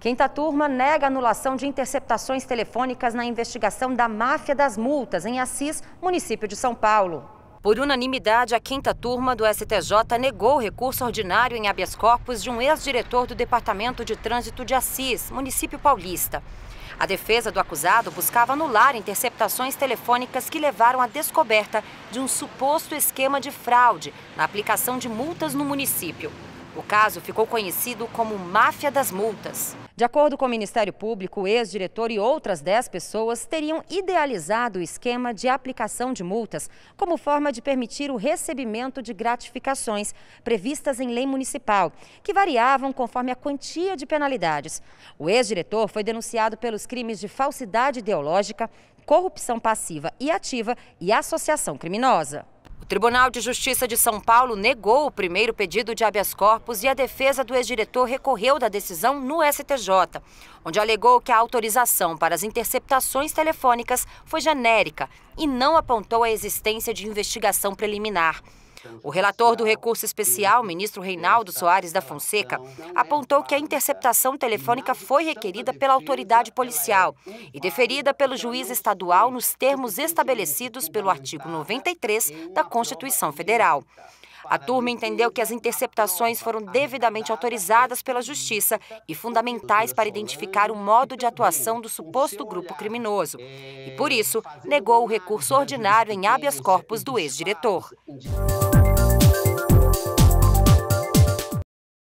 Quinta turma nega anulação de interceptações telefônicas na investigação da máfia das multas em Assis, município de São Paulo. Por unanimidade, a quinta turma do STJ negou o recurso ordinário em habeas corpus de um ex-diretor do Departamento de Trânsito de Assis, município paulista. A defesa do acusado buscava anular interceptações telefônicas que levaram à descoberta de um suposto esquema de fraude na aplicação de multas no município. O caso ficou conhecido como Máfia das Multas. De acordo com o Ministério Público, o ex-diretor e outras 10 pessoas teriam idealizado o esquema de aplicação de multas como forma de permitir o recebimento de gratificações previstas em lei municipal, que variavam conforme a quantia de penalidades. O ex-diretor foi denunciado pelos crimes de falsidade ideológica, corrupção passiva e ativa e associação criminosa. O Tribunal de Justiça de São Paulo negou o primeiro pedido de habeas corpus e a defesa do ex-diretor recorreu da decisão no STJ, onde alegou que a autorização para as interceptações telefônicas foi genérica e não apontou a existência de investigação preliminar. O relator do recurso especial, ministro Reinaldo Soares da Fonseca, apontou que a interceptação telefônica foi requerida pela autoridade policial e deferida pelo juiz estadual nos termos estabelecidos pelo artigo 93 da Constituição Federal. A turma entendeu que as interceptações foram devidamente autorizadas pela Justiça e fundamentais para identificar o modo de atuação do suposto grupo criminoso. E, por isso, negou o recurso ordinário em habeas corpus do ex-diretor.